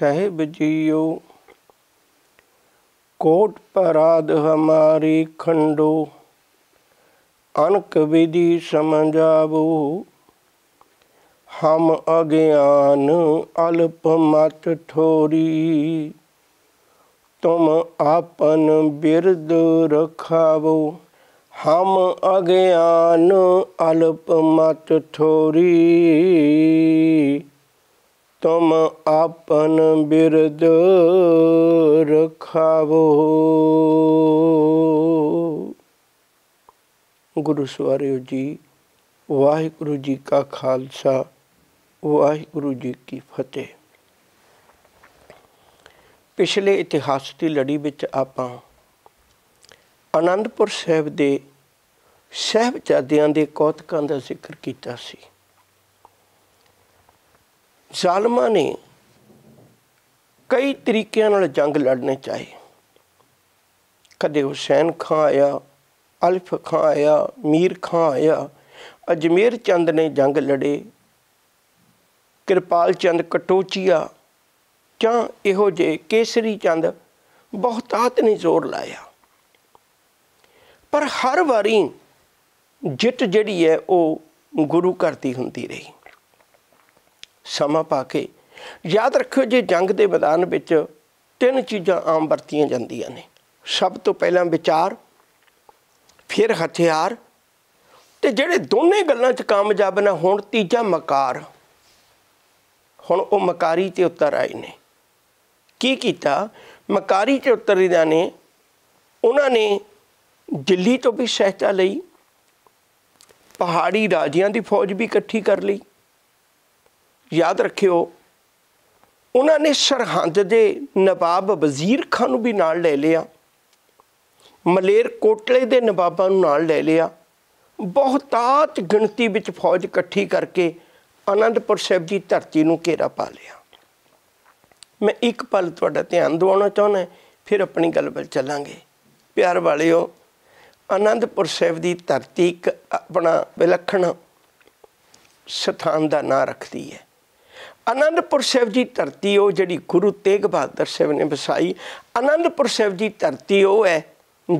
ਸਾਹਿਬ JIO ਕੋਟ ਪਰਾਦ ਹਮਾਰੀ ਖੰਡੋ ਅਨਕ ਵਿਧੀ ਸਮਝਾਵੋ ਹਮ ਅਗਿਆਨ ਅਲਪ ਮਤ ਥੋਰੀ ਤੁਮ ਆਪਨ ਬਿਰਦ ਰਖਾਵੋ ਹਮ ਅਗਿਆਨ ਅਲਪ ਮਤ ਥੋਰੀ ਤੁਮ ਆਪਨ ਬਿਰਦ ਰਖਾਵੋ ਗੁਰੂ ਸਵਾਰਿਓ ਜੀ ਵਾਹਿਗੁਰੂ ਜੀ ਕਾ ਖਾਲਸਾ ਵਾਹਿਗੁਰੂ ਜੀ ਕੀ ਫਤਿਹ ਪਿਛਲੇ ਇਤਿਹਾਸ ਦੀ ਲੜੀ ਵਿੱਚ ਆਪਾਂ ਆਨੰਦਪੁਰ ਸਾਹਿਬ ਦੇ ਸਹਿਬਜ਼ਾਦਿਆਂ ਦੇ ਕੌਤਕਾਂ ਦਾ ਜ਼ਿਕਰ ਕੀਤਾ ਸੀ ਜ਼ਾਲਮਾਂ ਨੇ ਕਈ ਤਰੀਕਿਆਂ ਨਾਲ ਜੰਗ ਲੜਨੇ ਚਾਹੀ ਕਦੇ ਹੁਸੈਨ ਖਾਂ ਆਇਆ ਅਲਫ ਖਾਂ ਆਇਆ ਮੀਰ ਖਾਂ ਆਇਆ ਅਜਮੇਰ ਚੰਦ ਨੇ ਜੰਗ ਲੜੇ ਕਿਰਪਾਲ ਚੰਦ ਕਟੋਚੀਆ ਜਾਂ ਇਹੋ ਜੇ ਕੇਸਰੀ ਚੰਦ ਬਹੁਤਾਤ ਨੇ ਜ਼ੋਰ ਲਾਇਆ ਪਰ ਹਰ ਵਾਰੀ ਜਿੱਤ ਜਿਹੜੀ ਹੈ ਉਹ ਗੁਰੂ ਦੀ ਹੁੰਦੀ ਰਹੀ ਸਮਾਂ ਪਾ ਕੇ ਯਾਦ ਰੱਖਿਓ ਜੇ ਜੰਗ ਦੇ ਮੈਦਾਨ ਵਿੱਚ ਤਿੰਨ ਚੀਜ਼ਾਂ ਆਮ ਵਰਤੀਆਂ ਜਾਂਦੀਆਂ ਨੇ ਸਭ ਤੋਂ ਪਹਿਲਾਂ ਵਿਚਾਰ ਫਿਰ ਹਥਿਆਰ ਤੇ ਜਿਹੜੇ ਦੋਨੇ ਗੱਲਾਂ 'ਚ ਕਾਮਯਾਬ ਨਾ ਹੋਣ ਤੀਜਾ ਮਕਾਰ ਹੁਣ ਉਹ ਮਕਾਰੀ ਤੇ ਉੱਤਰ ਆਏ ਨੇ ਕੀ ਕੀਤਾ ਮਕਾਰੀ ਤੇ ਉਤਰੀਆਂ ਨੇ ਉਹਨਾਂ ਨੇ ਦਿੱਲੀ ਤੋਂ ਵੀ ਸਹਿਤਾ ਲਈ ਪਹਾੜੀ ਰਾਜਿਆਂ ਦੀ ਫੌਜ ਵੀ ਇਕੱਠੀ ਕਰ ਲਈ ਯਾਦ ਰੱਖਿਓ ਉਹਨਾਂ ਨੇ ਸਰਹੰਦ ਦੇ ਨਵਾਬ ਵਜ਼ੀਰ ਖਾਨ ਨੂੰ ਵੀ ਨਾਲ ਲੈ ਲਿਆ ਮਲੇਰ ਕੋਟਲੇ ਦੇ ਨਵਾਬਾਂ ਨੂੰ ਨਾਲ ਲੈ ਲਿਆ ਬਹੁਤਾਤ ਗਿਣਤੀ ਵਿੱਚ ਫੌਜ ਇਕੱਠੀ ਕਰਕੇ ਆਨੰਦਪੁਰ ਸਾਹਿਬ ਦੀ ਧਰਤੀ ਨੂੰ ਘੇਰਾ ਪਾ ਲਿਆ ਮੈਂ ਇੱਕ ਪਲ ਤੁਹਾਡਾ ਧਿਆਨ ਦਿਵਾਉਣਾ ਚਾਹੁੰਦਾ ਫਿਰ ਆਪਣੀ ਗੱਲ ਵੱਲ ਚੱਲਾਂਗੇ ਪਿਆਰ ਵਾਲਿਓ ਆਨੰਦਪੁਰ ਸਾਹਿਬ ਦੀ ਧਰਤੀ ਇੱਕ ਆਪਣਾ ਵਿਲੱਖਣ ਸਥਾਨ ਦਾ ਨਾਂ ਰੱਖਦੀ ਹੈ ਅਨੰਦਪੁਰ ਸਾਹਿਬ ਦੀ ਧਰਤੀ ਉਹ ਜਿਹੜੀ ਗੁਰੂ ਤੇਗ ਬਹਾਦਰ ਸਾਹਿਬ ਨੇ ਵਸਾਈ ਅਨੰਦਪੁਰ ਸਾਹਿਬ ਦੀ ਧਰਤੀ ਉਹ ਹੈ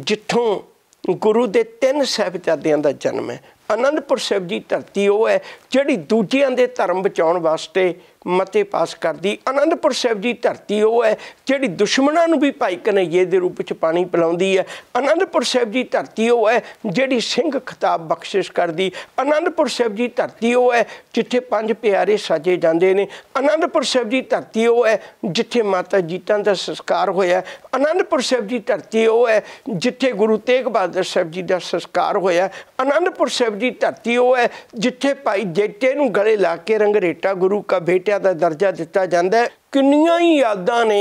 ਜਿੱਥੋਂ ਗੁਰੂ ਦੇ ਤਿੰਨ ਸਹਿਬਜ਼ਾਦਿਆਂ ਦਾ ਜਨਮ ਹੈ ਅਨੰਦਪੁਰ ਸਾਹਿਬ ਦੀ ਧਰਤੀ ਉਹ ਹੈ ਜਿਹੜੀ ਦੂਜਿਆਂ ਦੇ ਧਰਮ ਬਚਾਉਣ ਵਾਸਤੇ ਮਤੇ ਪਾਸ ਕਰਦੀ ਆਨੰਦਪੁਰ ਸਾਹਿਬ ਦੀ ਧਰਤੀ ਉਹ ਹੈ ਜਿਹੜੀ ਦੁਸ਼ਮਣਾਂ ਨੂੰ ਵੀ ਭਾਈ ਕਨਈਏ ਦੇ ਰੂਪ ਵਿੱਚ ਪਾਣੀ ਪਿਲਾਉਂਦੀ ਹੈ ਆਨੰਦਪੁਰ ਸਾਹਿਬ ਦੀ ਧਰਤੀ ਉਹ ਹੈ ਜਿਹੜੀ ਸਿੰਘ ਖਿਤਾਬ ਬਖਸ਼ਿਸ਼ ਕਰਦੀ ਆਨੰਦਪੁਰ ਸਾਹਿਬ ਦੀ ਧਰਤੀ ਉਹ ਹੈ ਜਿੱਥੇ ਪੰਜ ਪਿਆਰੇ ਸਾਜੇ ਜਾਂਦੇ ਨੇ ਆਨੰਦਪੁਰ ਸਾਹਿਬ ਦੀ ਧਰਤੀ ਉਹ ਹੈ ਜਿੱਥੇ ਮਾਤਾ ਜੀਤਾਂ ਦਾ ਸੰਸਕਾਰ ਹੋਇਆ ਆਨੰਦਪੁਰ ਸਾਹਿਬ ਦੀ ਧਰਤੀ ਉਹ ਹੈ ਜਿੱਥੇ ਗੁਰੂ ਤੇਗ ਬਹਾਦਰ ਸਾਹਿਬ ਜੀ ਦਾ ਸੰਸਕਾਰ ਹੋਇਆ ਆਨੰਦਪੁਰ ਸਾਹਿਬ ਦੀ ਧਰਤੀ ਉਹ ਹੈ ਜਿੱਥੇ ਭਾਈ ਜੇਟੇ ਨੂੰ ਗਲੇ ਲਾ ਕੇ ਰੰਗਰੇਟਾ ਗੁਰੂ ਕਾ ਬੇਟਾ ਬੱਚਿਆਂ ਦਾ ਦਰਜਾ ਦਿੱਤਾ ਜਾਂਦਾ ਕਿੰਨੀਆਂ ਹੀ ਯਾਦਾਂ ਨੇ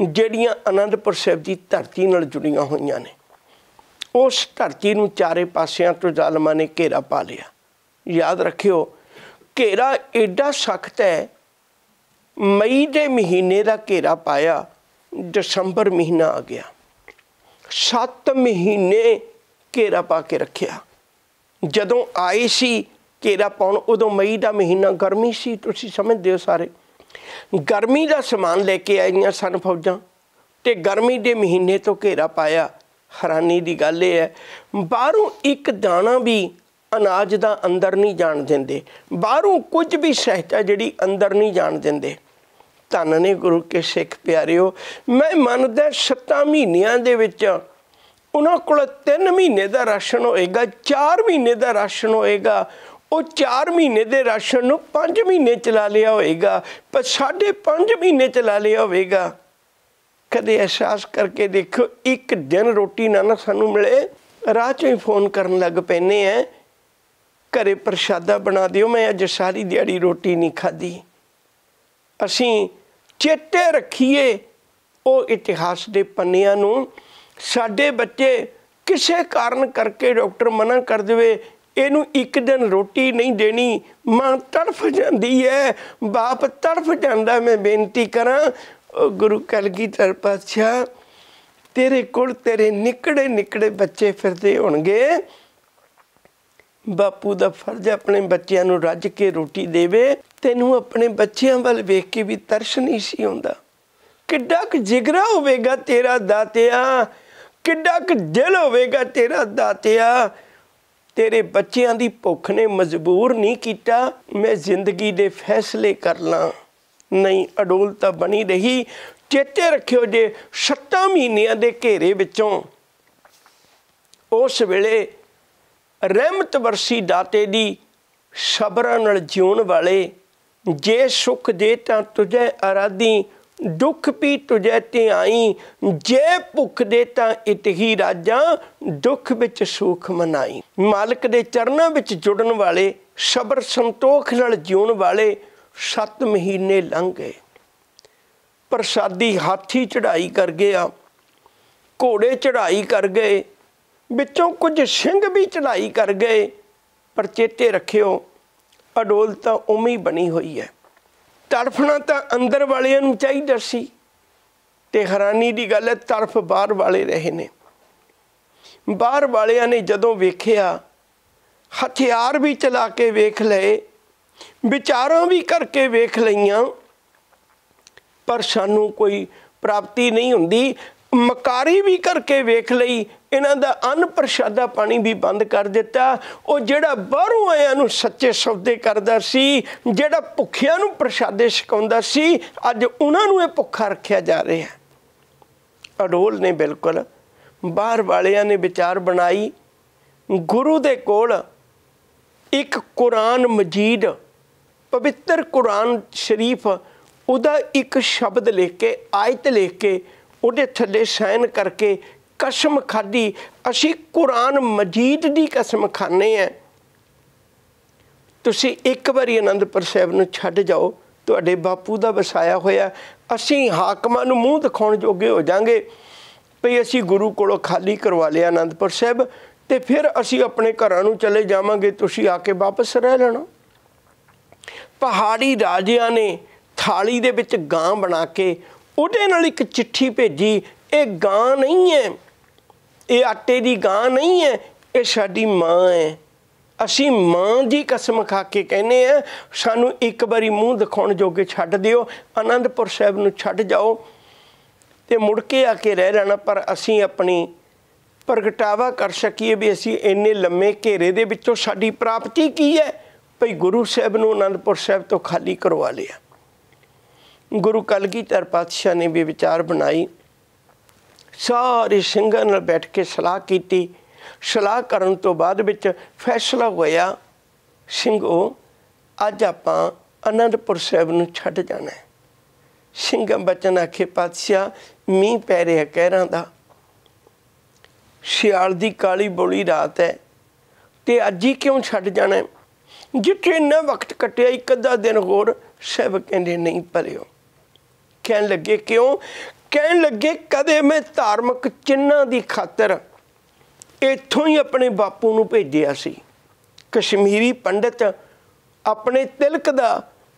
ਜਿਹੜੀਆਂ ਅਨੰਦਪੁਰ ਸਾਹਿਬ ਦੀ ਧਰਤੀ ਨਾਲ ਜੁੜੀਆਂ ਹੋਈਆਂ ਨੇ ਉਸ ਧਰਤੀ ਨੂੰ ਚਾਰੇ ਪਾਸਿਆਂ ਤੋਂ ਜ਼ਾਲਮਾਂ ਨੇ ਘੇਰਾ ਪਾ ਲਿਆ ਯਾਦ ਰੱਖਿਓ ਘੇਰਾ ਐਡਾ ਸਖਤ ਹੈ ਮਈ ਦੇ ਮਹੀਨੇ ਦਾ ਘੇਰਾ ਪਾਇਆ ਦਸੰਬਰ ਮਹੀਨਾ ਆ ਗਿਆ 7 ਮਹੀਨੇ ਘੇਰਾ ਪਾ ਕੇ ਰੱਖਿਆ ਜਦੋਂ ਆਈ ਸੀ ਘੇਰਾ ਪਾਉਣ ਉਦੋਂ ਮਈ ਦਾ ਮਹੀਨਾ ਗਰਮੀ ਸੀ ਤੁਸੀਂ ਸਮਝਦੇ ਹੋ ਸਾਰੇ ਗਰਮੀ ਦਾ ਸਮਾਨ ਲੈ ਕੇ ਆਈਆਂ ਸਨ ਫੌਜਾਂ ਤੇ ਗਰਮੀ ਦੇ ਮਹੀਨੇ ਤੋਂ ਘੇਰਾ ਪਾਇਆ ਹੈਰਾਨੀ ਦੀ ਗੱਲ ਇਹ ਹੈ ਬਾਹਰੋਂ ਇੱਕ ਦਾਣਾ ਵੀ ਅਨਾਜ ਦਾ ਅੰਦਰ ਨਹੀਂ ਜਾਣ ਦਿੰਦੇ ਬਾਹਰੋਂ ਕੁਝ ਵੀ ਸਹਿਤਾ ਜਿਹੜੀ ਅੰਦਰ ਨਹੀਂ ਜਾਣ ਦਿੰਦੇ ਧੰਨ ਨੇ ਗੁਰੂ ਕੇ ਸਿੱਖ ਪਿਆਰਿਓ ਮੈਂ ਮੰਨਦਾ 7 ਮਹੀਨਿਆਂ ਦੇ ਵਿੱਚ ਉਹਨਾਂ ਕੋਲ 3 ਮਹੀਨੇ ਦਾ ਰਾਸ਼ਨ ਹੋਏਗਾ 4 ਮਹੀਨੇ ਦਾ ਰਾਸ਼ਨ ਹੋਏਗਾ ਉਹ 4 ਮਹੀਨੇ ਦੇ ਰਾਸ਼ਨ ਨੂੰ 5 ਮਹੀਨੇ ਚਲਾ ਲਿਆ ਹੋਵੇਗਾ ਪਰ ਸਾਡੇ 5 ਮਹੀਨੇ ਚਲਾ ਲਿਆ ਹੋਵੇਗਾ ਕਦੇ ਅਹਿਸਾਸ ਕਰਕੇ ਦੇਖੋ ਇੱਕ ਦਿਨ ਰੋਟੀ ਨਾ ਨਾ ਸਾਨੂੰ ਮਿਲੇ ਰਾਹ 'ਚ ਹੀ ਫੋਨ ਕਰਨ ਲੱਗ ਪੈਨੇ ਆ ਘਰੇ ਪ੍ਰਸ਼ਾਦਾ ਬਣਾ ਦਿਓ ਮੈਂ ਅੱਜ ਸਾਰੀ ਦਿਹਾੜੀ ਰੋਟੀ ਨਹੀਂ ਖਾਧੀ ਅਸੀਂ ਚੇਤੇ ਰੱਖੀਏ ਉਹ ਇਤਿਹਾਸ ਦੇ ਪੰਨਿਆਂ ਨੂੰ ਸਾਡੇ ਬੱਚੇ ਕਿਸੇ ਕਾਰਨ ਕਰਕੇ ਡਾਕਟਰ ਮਨਾ ਕਰ ਦੇਵੇ ਇਹਨੂੰ ਇੱਕ ਦਿਨ ਰੋਟੀ ਨਹੀਂ ਦੇਣੀ ਮਾਂ ਤੜਫ ਜਾਂਦੀ ਹੈ ਬਾਪ ਤੜਫ ਜਾਂਦਾ ਮੈਂ ਬੇਨਤੀ ਕਰਾਂ ਗੁਰੂ ਕਲਗੀਧਰ ਪਾਤਸ਼ਾਹ ਤੇਰੇ ਕੋਲ ਤੇਰੇ ਨਿਕੜੇ ਨਿਕੜੇ ਬੱਚੇ ਫਿਰਦੇ ਹੋਣਗੇ ਬਾਪੂ ਦਾ ਫਰਜ਼ ਆਪਣੇ ਬੱਚਿਆਂ ਨੂੰ ਰੱਜ ਕੇ ਰੋਟੀ ਦੇਵੇ ਤੈਨੂੰ ਆਪਣੇ ਬੱਚਿਆਂ ਵੱਲ ਵੇਖ ਕੇ ਵੀ ਤਰਸ ਨਹੀਂ ਸੀ ਆਉਂਦਾ ਕਿੱਡਾ ਕੁ ਜਿਗਰਾ ਹੋਵੇਗਾ ਤੇਰਾ ਦਾਤਿਆ ਕਿੱਡਾ ਕੁ ਦਿਲ ਹੋਵੇਗਾ ਤੇਰਾ ਦਾਤਿਆ ਤੇਰੇ ਬੱਚਿਆਂ ਦੀ ਭੁੱਖ ਨੇ ਮਜਬੂਰ ਨਹੀਂ ਕੀਤਾ ਮੈਂ ਜ਼ਿੰਦਗੀ ਦੇ ਫੈਸਲੇ ਕਰ ਲਾਂ ਨਹੀਂ ਅਡੋਲਤਾ ਬਣੀ ਰਹੀ ਚੇਤੇ ਰੱਖਿਓ ਜੇ 7 ਮਹੀਨਿਆਂ ਦੇ ਘੇਰੇ ਵਿੱਚੋਂ ਉਸ ਵੇਲੇ ਰਹਿਮਤ ਵਰਸੀ ਦਾਤੇ ਦੀ ਸਬਰਾਂ ਨਾਲ ਜਿਉਣ ਵਾਲੇ ਜੇ ਸੁਖ ਦੇ ਤਾਂ ਤੁਝੇ ਅਰਾਦੀ ਦੁੱਖ ਵੀ ਤੁਜੈ ਤੇ ਆਈ ਜੇ ਭੁੱਖ ਦੇ ਤਾਂ ਇਤਹੀ ਰਾਜਾਂ ਦੁੱਖ ਵਿੱਚ ਸੁਖ ਮਨਾਈ ਮਾਲਕ ਦੇ ਚਰਨਾਂ ਵਿੱਚ ਜੁੜਨ ਵਾਲੇ ਸਬਰ ਸੰਤੋਖ ਨਾਲ ਜਿਉਣ ਵਾਲੇ 7 ਮਹੀਨੇ ਲੰਘ ਗਏ ਪ੍ਰਸਾਦੀ ਹਾਥੀ ਚੜਾਈ ਕਰ ਗਿਆ ਘੋੜੇ ਚੜਾਈ ਕਰ ਗਏ ਵਿੱਚੋਂ ਕੁਝ ਸਿੰਘ ਵੀ ਚੜਾਈ ਕਰ ਗਏ ਪਰ ਚੇਤੇ ਰੱਖਿਓ ਅਡੋਲ ਤਾਂ ਉਵੇਂ ਹੀ ਬਣੀ ਹੋਈ ਹੈ ਤੜਫਣਾ ਤਾਂ ਅੰਦਰ ਵਾਲਿਆਂ ਨੂੰ ਚਾਹੀਦਾ ਸੀ ਤੇ ਹੈਰਾਨੀ ਦੀ ਗੱਲ ਹੈ ਤਰਫ ਬਾਹਰ ਵਾਲੇ ਰਹੇ ਨੇ ਬਾਹਰ ਵਾਲਿਆਂ ਨੇ ਜਦੋਂ ਵੇਖਿਆ ਹਥਿਆਰ ਵੀ ਚਲਾ ਕੇ ਵੇਖ ਲਏ ਵਿਚਾਰਾਂ ਵੀ ਕਰਕੇ ਵੇਖ ਲਈਆਂ ਪਰ ਸਾਨੂੰ ਕੋਈ ਪ੍ਰਾਪਤੀ ਨਹੀਂ ਹੁੰਦੀ ਮਕਾਰੀ ਵੀ ਕਰਕੇ ਵੇਖ ਲਈ ਇਹਨਾਂ ਦਾ ਅਨਪ੍ਰਸ਼ਾਦਾ ਪਾਣੀ ਵੀ ਬੰਦ ਕਰ ਦਿੱਤਾ ਉਹ ਜਿਹੜਾ ਬਾਹਰੋਂ ਆਇਆਂ ਨੂੰ ਸੱਚੇ ਸੌਦੇ ਕਰਦਾ ਸੀ ਜਿਹੜਾ ਭੁੱਖਿਆਂ ਨੂੰ ਪ੍ਰਸ਼ਾਦੇ ਛਕਾਉਂਦਾ ਸੀ ਅੱਜ ਉਹਨਾਂ ਨੂੰ ਇਹ ਭੁੱਖਾ ਰੱਖਿਆ ਜਾ ਰਿਹਾ ਹੈ ਅਡੋਲ ਨੇ ਬਿਲਕੁਲ ਬਾਹਰ ਵਾਲਿਆਂ ਨੇ ਵਿਚਾਰ ਬਣਾਈ ਗੁਰੂ ਦੇ ਕੋਲ ਇੱਕ ਕੁਰਾਨ ਮਜੀਦ ਪਵਿੱਤਰ ਕੁਰਾਨ ਸ਼ਰੀਫ ਉਹਦਾ ਇੱਕ ਸ਼ਬਦ ਲਿਖ ਕੇ ਆਇਤ ਲਿਖ ਕੇ ਉਹਦੇ ਥੱਲੇ ਸਾਈਨ ਕਰਕੇ ਕਸਮ ਖਾਦੀ ਅਸੀਂ ਕੁਰਾਨ ਮਜੀਦ ਦੀ ਕਸਮ ਖਾਨੇ ਆ ਤੁਸੀਂ ਇੱਕ ਵਾਰੀ ਅਨੰਦਪੁਰ ਸਾਹਿਬ ਨੂੰ ਛੱਡ ਜਾਓ ਤੁਹਾਡੇ ਬਾਪੂ ਦਾ ਵਸਾਇਆ ਹੋਇਆ ਅਸੀਂ ਹਾਕਮਾਂ ਨੂੰ ਮੂੰਹ ਦਿਖਾਉਣ ਜੋਗੇ ਹੋ ਜਾਾਂਗੇ ਭਈ ਅਸੀਂ ਗੁਰੂ ਕੋਲੋਂ ਖਾਲੀ ਕਰਵਾ ਲਿਆ ਅਨੰਦਪੁਰ ਸਾਹਿਬ ਤੇ ਫਿਰ ਅਸੀਂ ਆਪਣੇ ਘਰਾਂ ਨੂੰ ਚਲੇ ਜਾਵਾਂਗੇ ਤੁਸੀਂ ਆ ਕੇ ਵਾਪਸ ਰਹਿ ਲੈਣਾ ਪਹਾੜੀ ਰਾਜਿਆਂ ਨੇ ਥਾਲੀ ਦੇ ਵਿੱਚ ਗਾਂ ਬਣਾ ਕੇ ਉਹਦੇ ਨਾਲ ਇੱਕ ਚਿੱਠੀ ਭੇਜੀ ਇਹ ਗਾਂ ਨਹੀਂ ਹੈ ਇਹ ਆਟੇ ਦੀ ਗਾਂ ਨਹੀਂ ਹੈ ਇਹ ਸਾਡੀ ਮਾਂ ਹੈ ਅਸੀਂ ਮਾਂ ਦੀ ਕਸਮ ਖਾ ਕੇ ਕਹਿੰਦੇ ਆ ਸਾਨੂੰ ਇੱਕ ਵਾਰੀ ਮੂੰਹ ਦਿਖਾਉਣ ਜੋਗੇ ਛੱਡ ਦਿਓ ਆਨੰਦਪੁਰ ਸਾਹਿਬ ਨੂੰ ਛੱਡ ਜਾਓ ਤੇ ਮੁੜ ਕੇ ਆ ਕੇ ਰਹਿ ਰਹਿਣਾ ਪਰ ਅਸੀਂ ਆਪਣੀ ਪ੍ਰਗਟਾਵਾ ਕਰ ਸਕੀਏ ਵੀ ਅਸੀਂ ਇੰਨੇ ਲੰਮੇ ਘੇਰੇ ਦੇ ਵਿੱਚੋਂ ਸਾਡੀ ਪ੍ਰਾਪਤੀ ਕੀ ਹੈ ਭਈ ਗੁਰੂ ਸਾਹਿਬ ਨੂੰ ਆਨੰਦਪੁਰ ਸਾਹਿਬ ਤੋਂ ਖਾਲੀ ਕਰਵਾ ਲਿਆ ਗੁਰੂ ਕਲਗੀਧਰ ਪਾਤਸ਼ਾਹ ਨੇ ਵੀ ਵਿਚਾਰ ਬਣਾਈ ਸਾਰੇ ਸਿੰਘਾਂ ਨਾਲ ਬੈਠ ਕੇ ਸਲਾਹ ਕੀਤੀ ਸਲਾਹ ਕਰਨ ਤੋਂ ਬਾਅਦ ਵਿੱਚ ਫੈਸਲਾ ਹੋਇਆ ਸਿੰਘੋ ਅੱਜ ਆਪਾਂ ਅਨੰਦਪੁਰ ਸਾਹਿਬ ਨੂੰ ਛੱਡ ਜਾਣਾ ਹੈ ਸਿੰਘਾਂ ਬਚਨ ਆਖੇ ਪਾਤਸ਼ਾਹ ਮੀਂਹ ਪੈ ਰਿਹਾ ਕਹਿਰਾਂ ਦਾ ਸਿਆਲ ਦੀ ਕਾਲੀ ਬੋਲੀ ਰਾਤ ਹੈ ਤੇ ਅੱਜ ਹੀ ਕਿਉਂ ਛੱਡ ਜਾਣਾ ਜਿੱਥੇ ਇੰਨਾ ਵਕਤ ਕੱਟਿਆ ਇੱਕ ਅੱਧਾ ਦਿਨ ਹੋਰ ਸਹਿਬ ਕਹਿੰਦੇ ਨਹੀਂ ਪਰਿਓ ਕਹਿਣ ਲੱਗੇ ਕਿਉਂ ਕਹਿਣ ਲੱਗੇ ਕਦੇ ਮੈਂ ਧਾਰਮਿਕ ਚਿੰਨਾਂ ਦੀ ਖਾਤਰ ਇੱਥੋਂ ਹੀ ਆਪਣੇ ਬਾਪੂ ਨੂੰ ਭੇਜਿਆ ਸੀ ਕਸ਼ਮੀਰੀ ਪੰਡਤ ਆਪਣੇ ਤਿਲਕ ਦਾ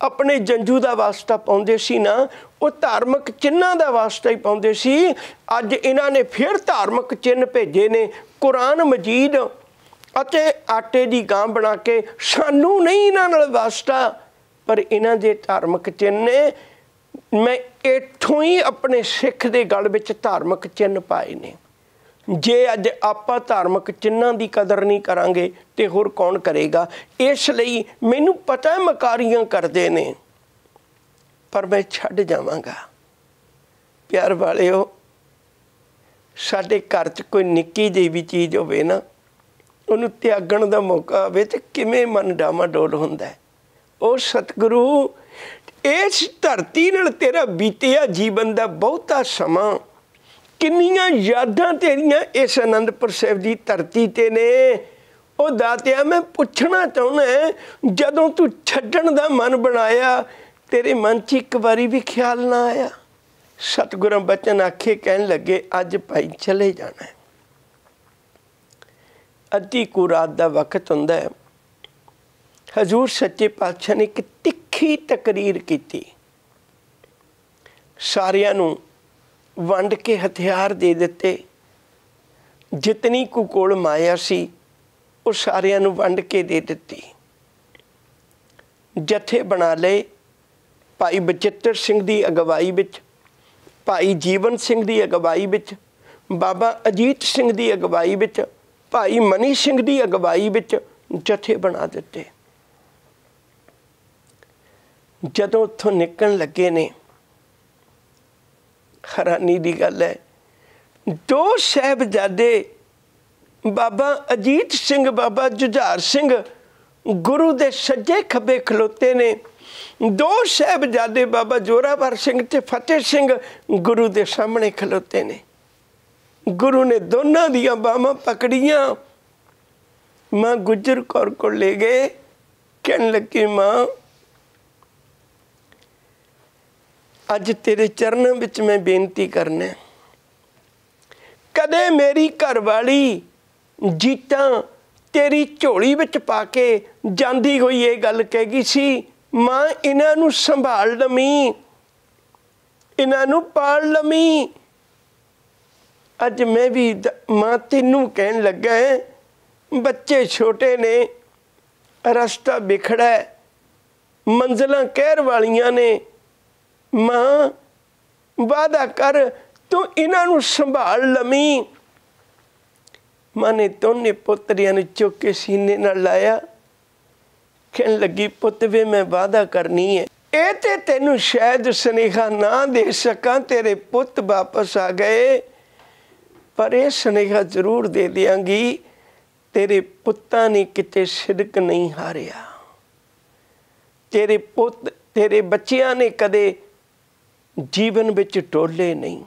ਆਪਣੇ ਜੰਜੂ ਦਾ ਵਾਸਤਾ ਪਾਉਂਦੇ ਸੀ ਨਾ ਉਹ ਧਾਰਮਿਕ ਚਿੰਨਾਂ ਦਾ ਵਾਸਤਾ ਹੀ ਪਾਉਂਦੇ ਸੀ ਅੱਜ ਇਹਨਾਂ ਨੇ ਫਿਰ ਧਾਰਮਿਕ ਚਿੰਨ ਭੇਜੇ ਨੇ ਕੁਰਾਨ ਮਜੀਦ ਅਤੇ ਆਟੇ ਦੀ ਗਾਂ ਬਣਾ ਕੇ ਸਾਨੂੰ ਨਹੀਂ ਇਹਨਾਂ ਨਾਲ ਵਾਸਤਾ ਪਰ ਇਹਨਾਂ ਦੇ ਧਾਰਮਿਕ ਚਿੰਨ ਨੇ ਮੈਂ ਇੱਥੋਂ ਹੀ ਆਪਣੇ ਸਿੱਖ ਦੇ ਗਲ ਵਿੱਚ ਧਾਰਮਿਕ ਚਿੰਨ ਪਾਏ ਨੇ ਜੇ ਅੱਜ ਆਪਾਂ ਧਾਰਮਿਕ ਚਿੰਨਾਂ ਦੀ ਕਦਰ ਨਹੀਂ ਕਰਾਂਗੇ ਤੇ ਹੋਰ ਕੌਣ ਕਰੇਗਾ ਇਸ ਲਈ ਮੈਨੂੰ ਪਤਾ ਹੈ ਮਕਾਰੀਆਂ ਕਰਦੇ ਨੇ ਪਰ ਮੈਂ ਛੱਡ ਜਾਵਾਂਗਾ ਪਿਆਰ ਵਾਲਿਓ ਸਾਡੇ ਘਰ 'ਚ ਕੋਈ ਨਿੱਕੀ ਜਿਹੀ ਵੀ ਚੀਜ਼ ਹੋਵੇ ਨਾ ਉਹਨੂੰ ਤਿਆਗਣ ਦਾ ਮੌਕਾ ਹੋਵੇ ਤੇ ਕਿਵੇਂ ਮਨ ਡਾਮਾ ਡੋਲ ਹੁੰਦਾ ਉਹ ਸਤਿਗੁਰੂ ਇਸ ਧਰਤੀ ਨਾਲ ਤੇਰਾ ਬੀਤਿਆ ਜੀਵਨ ਦਾ ਬਹੁਤਾ ਸਮਾਂ ਕਿੰਨੀਆਂ ਯਾਦਾਂ ਤੇਰੀਆਂ ਇਸ ਅਨੰਦਪੁਰ ਸਾਹਿਬ ਦੀ ਧਰਤੀ ਤੇ ਨੇ ਉਹ ਦਾਤਿਆ ਮੈਂ ਪੁੱਛਣਾ ਚਾਹੁੰਦਾ ਜਦੋਂ ਤੂੰ ਛੱਡਣ ਦਾ ਮਨ ਬਣਾਇਆ ਤੇਰੇ ਮਨ 'ਚ ਇੱਕ ਵਾਰੀ ਵੀ ਖਿਆਲ ਨਾ ਆਇਆ ਸਤਿਗੁਰਾਂ ਬਚਨ ਆਖੇ ਕਹਿਣ ਲੱਗੇ ਅੱਜ ਭਾਈ ਚਲੇ ਜਾਣਾ ਅੱਧੀ ਕੁ ਰਾਤ ਦਾ ਵਕਤ ਹੁੰਦਾ ਹੈ ਹਜ਼ੂਰ ਸੱਚੇ ਪਾਤਸ਼ਾਹ ਨੇ ਇੱਕ ਤਿੱਖੀ ਤਕਰੀਰ ਕੀਤੀ ਸਾਰਿਆਂ ਨੂੰ ਵੰਡ ਕੇ ਹਥਿਆਰ ਦੇ ਦਿੱਤੇ ਜਿਤਨੀ ਕੋ ਕੋਲ ਮਾਇਆ ਸੀ ਉਹ ਸਾਰਿਆਂ ਨੂੰ ਵੰਡ ਕੇ ਦੇ ਦਿੱਤੀ ਜਥੇ ਬਣਾ ਲਏ ਭਾਈ ਬਚਿੱਤਰ ਸਿੰਘ ਦੀ ਅਗਵਾਈ ਵਿੱਚ ਭਾਈ ਜੀਵਨ ਸਿੰਘ ਦੀ ਅਗਵਾਈ ਵਿੱਚ ਬਾਬਾ ਅਜੀਤ ਸਿੰਘ ਦੀ ਅਗਵਾਈ ਵਿੱਚ ਭਾਈ ਮਨੀ ਸਿੰਘ ਦੀ ਅਗਵਾਈ ਵਿੱਚ ਜਥੇ ਬਣਾ ਦਿੱਤੇ ਜਦੋਂ ਉੱਥੋਂ ਨਿਕਲਣ ਲੱਗੇ ਨੇ ਹਰਾਨੀ ਦੀ ਗੱਲ ਹੈ ਦੋ ਸਹਿਬਜ਼ਾਦੇ ਬਾਬਾ ਅਜੀਤ ਸਿੰਘ ਬਾਬਾ ਜੁਝਾਰ ਸਿੰਘ ਗੁਰੂ ਦੇ ਸੱਜੇ ਖੱਬੇ ਖਲੋਤੇ ਨੇ ਦੋ ਸਹਿਬਜ਼ਾਦੇ ਬਾਬਾ ਜੋਰਾਵਰ ਸਿੰਘ ਤੇ ਫਤਿਹ ਸਿੰਘ ਗੁਰੂ ਦੇ ਸਾਹਮਣੇ ਖਲੋਤੇ ਨੇ ਗੁਰੂ ਨੇ ਦੋਨਾਂ ਦੀਆਂ ਬਾਹਾਂ ਪਕੜੀਆਂ ਮਾਂ ਗੁਜਰ ਕੌਰ ਕੋਲ ਲੈ ਗਏ ਕਹਿਣ ਲੱਗੀ ਮਾਂ ਅੱਜ ਤੇਰੇ ਚਰਨਾਂ ਵਿੱਚ ਮੈਂ ਬੇਨਤੀ ਕਰਨਾ ਕਦੇ ਮੇਰੀ ਘਰ ਵਾਲੀ ਜੀਤਾਂ ਤੇਰੀ ਝੋਲੀ ਵਿੱਚ ਪਾ ਕੇ ਜਾਂਦੀ ਹੋਈ ਇਹ ਗੱਲ ਕਹਿ ਗਈ ਸੀ ਮਾਂ ਇਹਨਾਂ ਨੂੰ ਸੰਭਾਲ ਲਮੀ ਇਹਨਾਂ ਨੂੰ ਪਾਲ ਲਮੀ ਅੱਜ ਮੈਂ ਵੀ ਮਾਂ ਤੈਨੂੰ ਕਹਿਣ ਲੱਗਾ ਹੈ ਬੱਚੇ ਛੋਟੇ ਨੇ ਰਸਤਾ ਵਿਖੜਾ ਮੰਜ਼ਲਾਂ ਕਹਿਰ ਵਾਲੀਆਂ ਨੇ ਮਾਂ ਵਾਦਾ ਕਰ ਤੂੰ ਇਹਨਾਂ ਨੂੰ ਸੰਭਾਲ ਲਮੀ ਮਾਂ ਨੇ ਦੋਨੇ ਪੁੱਤਰਿਆਂ ਨੂੰ ਚੁੱਕ ਕੇ ਸੀਨੇ ਨਾਲ ਲਾਇਆ ਕਹਿਣ ਲੱਗੀ ਪੁੱਤ ਵੇ ਮੈਂ ਵਾਦਾ ਕਰਨੀ ਹੈ ਇਹ ਤੇ ਤੈਨੂੰ ਸ਼ਾਇਦ ਸੁਨੇਹਾ ਨਾ ਦੇ ਸਕਾਂ ਤੇਰੇ ਪੁੱਤ ਵਾਪਸ ਆ ਗਏ ਪਰ ਇਹ ਸੁਨੇਹਾ ਜ਼ਰੂਰ ਦੇ ਦਿਆਂਗੀ ਤੇਰੇ ਪੁੱਤਾਂ ਨੇ ਕਿਤੇ ਸਿਦਕ ਨਹੀਂ ਹਾਰਿਆ ਤੇਰੇ ਪੁੱਤ ਤੇਰੇ ਬੱਚਿਆਂ ਨੇ ਕਦੇ ਜੀਵਨ ਵਿੱਚ ਟੋਲੇ ਨਹੀਂ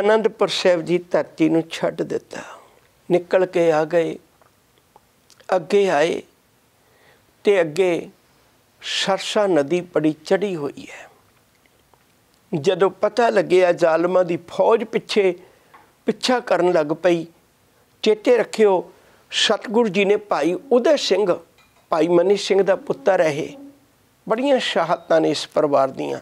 ਅਨੰਦਪੁਰ ਸਾਹਿਬ ਦੀ ਧਰਤੀ ਨੂੰ ਛੱਡ ਦਿੱਤਾ ਨਿਕਲ ਕੇ ਆ ਗਏ ਅੱਗੇ ਆਏ ਤੇ ਅੱਗੇ ਸਰਸਾ ਨਦੀ ਬੜੀ ਚੜੀ ਹੋਈ ਹੈ ਜਦੋਂ ਪਤਾ ਲੱਗਿਆ ਜ਼ਾਲਮਾਂ ਦੀ ਫੌਜ ਪਿੱਛੇ ਪਿੱਛਾ ਕਰਨ ਲੱਗ ਪਈ ਚੇਤੇ ਰੱਖਿਓ ਸਤਗੁਰ ਜੀ ਨੇ ਭਾਈ ਉਦੇ ਸਿੰਘ ਭਾਈ ਮਨੀ ਸਿੰਘ ਦਾ ਪੁੱਤਰ ਹੈ ਬੜੀਆਂ ਸ਼ਹਾਦਤਾਂ ਨੇ ਇਸ ਪਰਿਵਾਰ ਦੀਆਂ